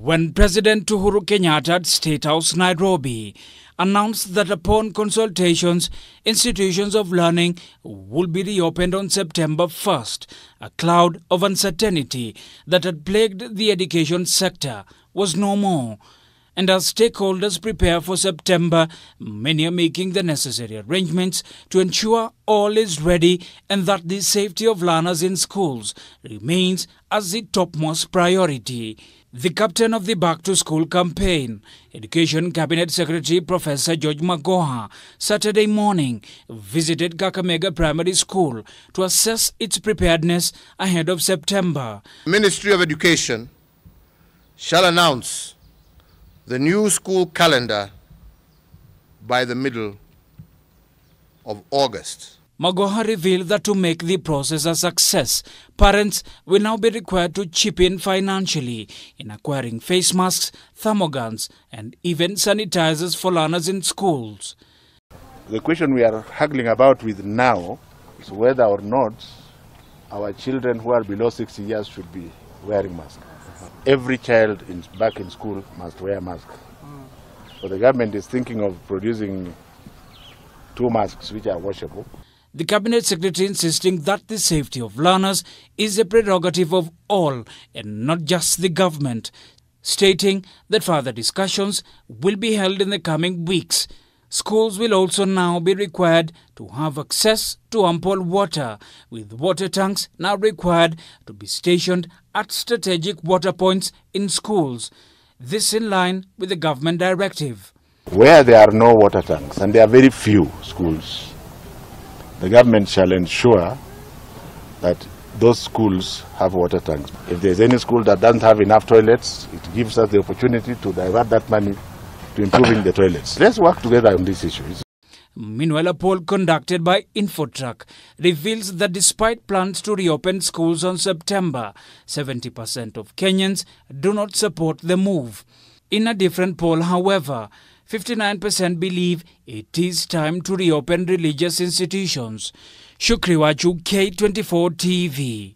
when President Uhuru Kenyatta at State House, Nairobi, announced that upon consultations, institutions of learning will be reopened on September 1st, a cloud of uncertainty that had plagued the education sector was no more and as stakeholders prepare for September, many are making the necessary arrangements to ensure all is ready and that the safety of learners in schools remains as the topmost priority. The captain of the Back to School campaign, Education Cabinet Secretary Professor George Magoha, Saturday morning visited Kakamega Primary School to assess its preparedness ahead of September. Ministry of Education shall announce the new school calendar by the middle of August. Magoha revealed that to make the process a success, parents will now be required to chip in financially in acquiring face masks, thermoguns, and even sanitizers for learners in schools. The question we are haggling about with now is whether or not our children who are below 60 years should be wearing masks every child in, back in school must wear a mask. Mm. So the government is thinking of producing two masks which are washable. The Cabinet Secretary insisting that the safety of learners is a prerogative of all and not just the government, stating that further discussions will be held in the coming weeks Schools will also now be required to have access to ample water, with water tanks now required to be stationed at strategic water points in schools. This in line with the government directive. Where there are no water tanks, and there are very few schools, the government shall ensure that those schools have water tanks. If there's any school that doesn't have enough toilets, it gives us the opportunity to divert that money to improving the toilets. Let's work together on these issues. Meanwhile, a poll conducted by Infotrac reveals that despite plans to reopen schools on September, 70% of Kenyans do not support the move. In a different poll, however, 59% believe it is time to reopen religious institutions. Shukriwaju, K24 TV.